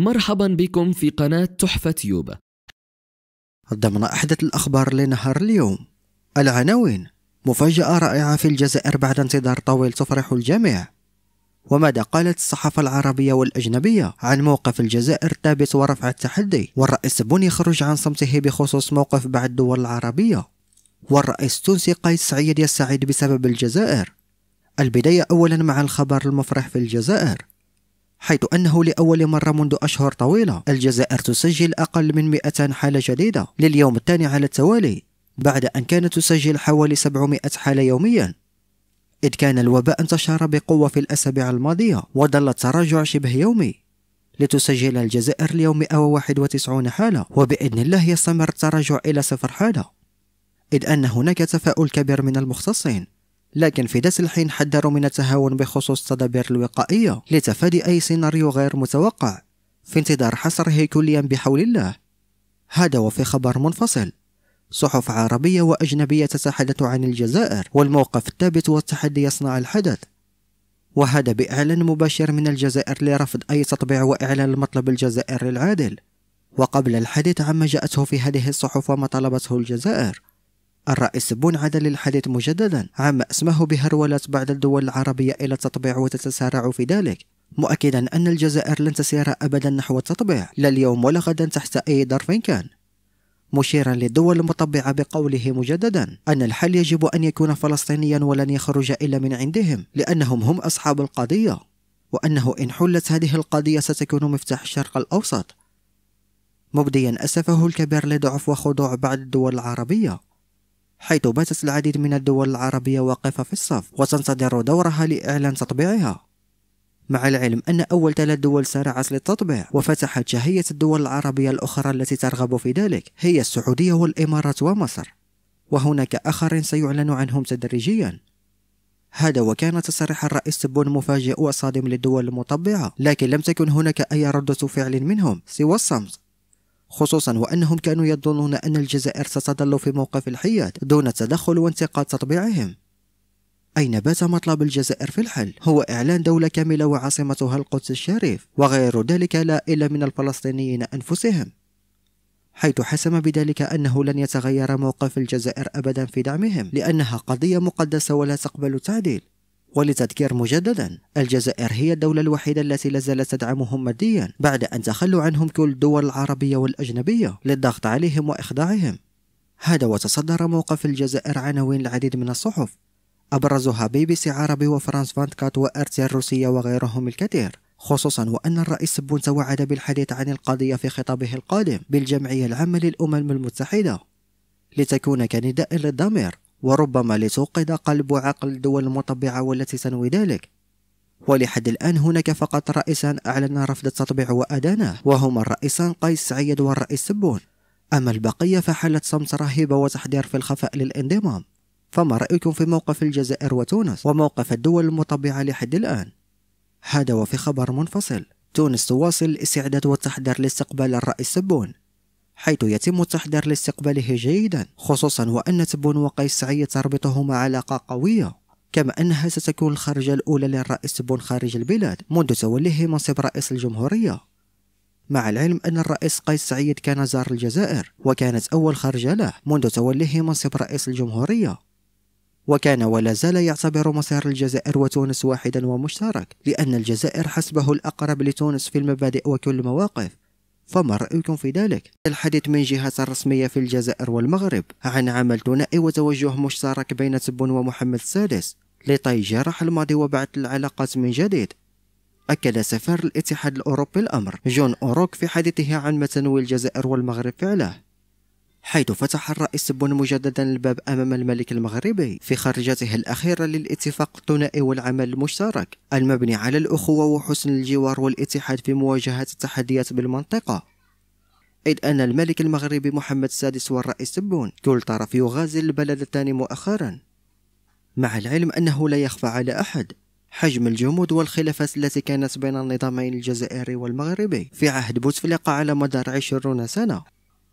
مرحبا بكم في قناة تحفة يوب ضمن أحدث الأخبار لنهار اليوم العناوين مفاجأة رائعة في الجزائر بعد انتظار طويل تفرح الجميع وماذا قالت الصحافة العربية والأجنبية عن موقف الجزائر الثابت ورفع التحدي والرئيس بوني خرج عن صمته بخصوص موقف بعض الدول العربية والرئيس التونسي قيس سعيد يستعيد بسبب الجزائر البداية أولا مع الخبر المفرح في الجزائر حيث أنه لأول مرة منذ أشهر طويلة الجزائر تسجل أقل من 200 حالة جديدة لليوم الثاني على التوالي بعد أن كانت تسجل حوالي 700 حالة يوميا إذ كان الوباء انتشر بقوة في الأسابيع الماضية وظل التراجع شبه يومي لتسجل الجزائر اليوم 191 حالة وبإذن الله يستمر التراجع إلى صفر حالة إذ أن هناك تفاؤل كبير من المختصين لكن في ذات الحين حذروا من التهاون بخصوص التدابير الوقائية لتفادي أي سيناريو غير متوقع في انتظار حصره كليا بحول الله هذا وفي خبر منفصل صحف عربية وأجنبية تتحدث عن الجزائر والموقف الثابت والتحدي يصنع الحدث وهذا بإعلان مباشر من الجزائر لرفض أي تطبيع وإعلان المطلب الجزائري العادل وقبل الحديث عما جاءته في هذه الصحف وما طلبته الجزائر الرئيس بون عاد للحديث مجددا عما اسمه بهرولات بعض الدول العربية إلى التطبيع وتتسارع في ذلك مؤكدا أن الجزائر لن تسير أبدا نحو التطبيع لا اليوم ولا غدا تحت أي ظرف كان مشيرا للدول المطبعة بقوله مجددا أن الحل يجب أن يكون فلسطينيا ولن يخرج إلا من عندهم لأنهم هم أصحاب القضية وأنه إن حلت هذه القضية ستكون مفتاح الشرق الأوسط مبديا أسفه الكبير لضعف وخضوع بعض الدول العربية حيث باتت العديد من الدول العربية واقفة في الصف وتنتظر دورها لإعلان تطبيعها مع العلم أن أول ثلاث دول سارعت للتطبيع وفتحت شهية الدول العربية الأخرى التي ترغب في ذلك هي السعودية والإمارات ومصر وهناك آخرين سيعلن عنهم تدريجيا هذا وكان تصريح الرئيس تبون مفاجئ وصادم للدول المطبعة لكن لم تكن هناك أي ردة فعل منهم سوى الصمت خصوصا وأنهم كانوا يظنون أن الجزائر ستظل في موقف الحياد دون التدخل وانتقاد تطبيعهم أين بات مطلب الجزائر في الحل؟ هو إعلان دولة كاملة وعاصمتها القدس الشريف وغير ذلك لا إلا من الفلسطينيين أنفسهم حيث حسم بذلك أنه لن يتغير موقف الجزائر أبدا في دعمهم لأنها قضية مقدسة ولا تقبل التعديل ولتذكير مجددا الجزائر هي الدولة الوحيدة التي لا زالت تدعمهم ماديا بعد أن تخلوا عنهم كل الدول العربية والأجنبية للضغط عليهم وإخضاعهم هذا وتصدر موقف الجزائر عناوين العديد من الصحف أبرزها بي بي سي عربي وفرانس فانتكات وأرتي الروسية وغيرهم الكثير خصوصا وأن الرئيس سبون توعد بالحديث عن القضية في خطابه القادم بالجمعية العامة للأمم المتحدة لتكون كنداء للضمير وربما لتوقد قلب وعقل الدول المطبعة والتي تنوي ذلك ولحد الآن هناك فقط رئيسان أعلن رفض التطبيع وأداناه وهما الرئيسان قيس سعيد والرئيس سبون أما البقية فحالة صمت رهيبة وتحضير في الخفاء للانضمام فما رأيكم في موقف الجزائر وتونس وموقف الدول المطبعة لحد الآن؟ هذا وفي خبر منفصل تونس تواصل الاستعداد والتحضير لاستقبال الرئيس سبون حيث يتم التحضير لاستقباله جيدا خصوصا وأن تبون وقيس سعيد تربطهما علاقة قوية كما أنها ستكون الخرجة الأولى للرئيس تبون خارج البلاد منذ توليه منصب رئيس الجمهورية مع العلم أن الرئيس قيس سعيد كان زار الجزائر وكانت أول خرجة له منذ توليه منصب رئيس الجمهورية وكان ولا زال يعتبر مسار الجزائر وتونس واحدا ومشترك لأن الجزائر حسبه الأقرب لتونس في المبادئ وكل المواقف فما رأيكم في ذلك؟ الحديث من جهة رسمية في الجزائر والمغرب عن عمل ثنائي وتوجه مشترك بين تبون ومحمد السادس لطي جرح الماضي وبعث العلاقات من جديد أكد سفير الاتحاد الأوروبي الأمر جون أوروك في حديثه عن ما تنوي الجزائر والمغرب فعله حيث فتح الرئيس بون مجددا الباب أمام الملك المغربي في خرجته الأخيرة للاتفاق الثنائي والعمل المشترك المبني على الأخوة وحسن الجوار والاتحاد في مواجهة التحديات بالمنطقة إذ أن الملك المغربي محمد السادس والرئيس بون كل طرف يغازل البلد الثاني مؤخرا مع العلم أنه لا يخفى على أحد حجم الجمود والخلافات التي كانت بين النظامين الجزائري والمغربي في عهد بوتفليقة على مدار عشرون سنة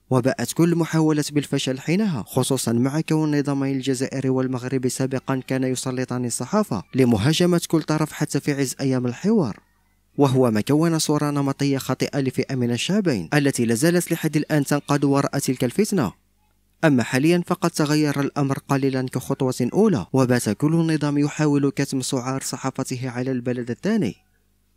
وباءت كل محاولة بالفشل حينها خصوصا مع كون النظامين الجزائري والمغربي سابقا كان يسلطان الصحافة لمهاجمة كل طرف حتى في عز أيام الحوار وهو ما كون صورة نمطية خاطئة لفئة من الشعبين التي لازالت لحد الآن تنقاد وراء تلك الفتنة أما حاليا فقد تغير الأمر قليلا كخطوة أولى وبات كل نظام يحاول كتم سعار صحافته على البلد الثاني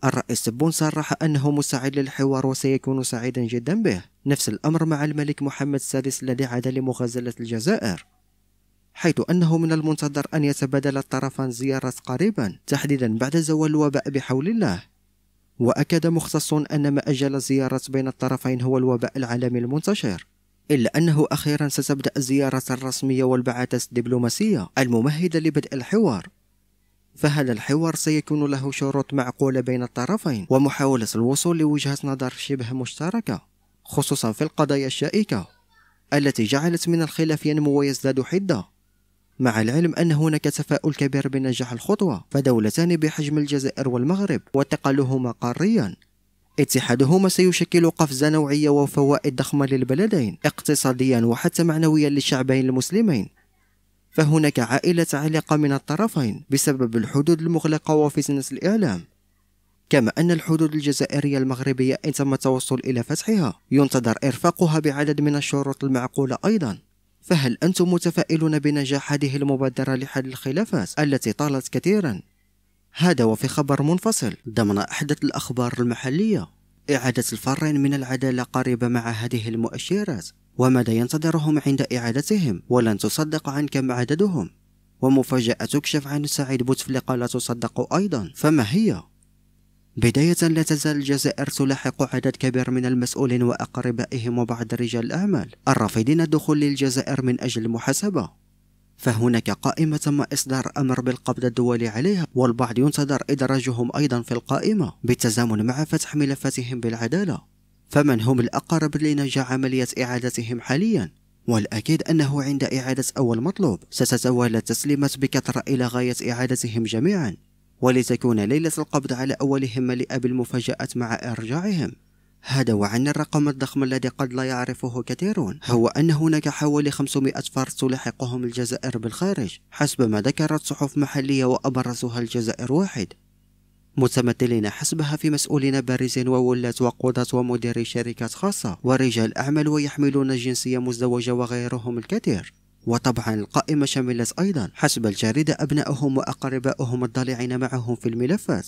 الرئيس تبون صرح أنه مستعد للحوار وسيكون سعيدا جدا به نفس الأمر مع الملك محمد السادس الذي عاد لمغازلة الجزائر حيث أنه من المنتظر أن يتبادل الطرفان زيارة قريبا تحديدا بعد زوال الوباء بحول الله وأكد مختص أن ما أجل الزيارة بين الطرفين هو الوباء العالمي المنتشر إلا أنه أخيرا ستبدأ الزيارة الرسمية والبعثات الدبلوماسية الممهدة لبدء الحوار فهل الحوار سيكون له شروط معقولة بين الطرفين ومحاولة الوصول لوجهة نظر شبه مشتركة خصوصا في القضايا الشائكة التي جعلت من الخلاف ينمو ويزداد حدة مع العلم أن هناك تفاؤل كبير بنجاح الخطوة فدولتان بحجم الجزائر والمغرب وتقلهما قاريا اتحادهما سيشكل قفزة نوعية وفوائد ضخمة للبلدين اقتصاديا وحتى معنويا للشعبين المسلمين فهناك عائلة علاقة من الطرفين بسبب الحدود المغلقة وفتنة الإعلام كما أن الحدود الجزائرية المغربية إن تم التوصل إلى فتحها ينتظر إرفاقها بعدد من الشروط المعقولة أيضاً فهل أنتم متفائلون بنجاح هذه المبادرة لحل الخلافات التي طالت كثيرا؟ هذا وفي خبر منفصل ضمن أحدث الأخبار المحلية إعادة الفارين من العدالة قريبة مع هذه المؤشرات وماذا ينتظرهم عند إعادتهم ولن تصدق عن كم عددهم ومفاجأة تكشف عن سعيد بوتفليقة لا تصدق أيضا فما هي؟ بداية لا تزال الجزائر تلاحق عدد كبير من المسؤولين وأقربائهم وبعض رجال الأعمال الرافضين الدخول للجزائر من أجل المحاسبة فهناك قائمة تم إصدار أمر بالقبض الدولي عليها والبعض ينتظر إدراجهم أيضا في القائمة بالتزامن مع فتح ملفاتهم بالعدالة فمن هم الأقرب لنجاة عملية إعادتهم حاليا؟ والأكيد أنه عند إعادة أول مطلوب ستتوالى التسليمات بكثرة إلى غاية إعادتهم جميعا ولتكون ليلة القبض على أولهم مليئة لأبي المفاجأة مع إرجاعهم هذا وعن الرقم الضخم الذي قد لا يعرفه كثيرون هو أن هناك حوالي 500 فرد تلاحقهم الجزائر بالخارج حسب ما ذكرت صحف محلية وأبرزها الجزائر واحد متمثلين حسبها في مسؤولين بارزين وولاة وقضاة ومديري شركات خاصة ورجال أعمال ويحملون الجنسية مزدوجة وغيرهم الكثير وطبعا القائمة شملت أيضا حسب الجريدة أبنائهم وأقربائهم الضالعين معهم في الملفات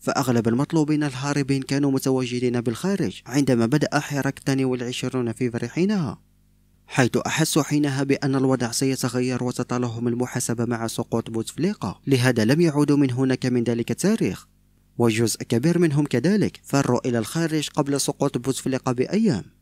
فأغلب المطلوبين الهاربين كانوا متواجدين بالخارج عندما بدأ حراك الثاني والعشرون فيفر حينها حيث أحسوا حينها بأن الوضع سيتغير وتطالهم المحاسبة مع سقوط بوتفليقة لهذا لم يعودوا من هناك من ذلك التاريخ وجزء كبير منهم كذلك فروا إلى الخارج قبل سقوط بوتفليقة بأيام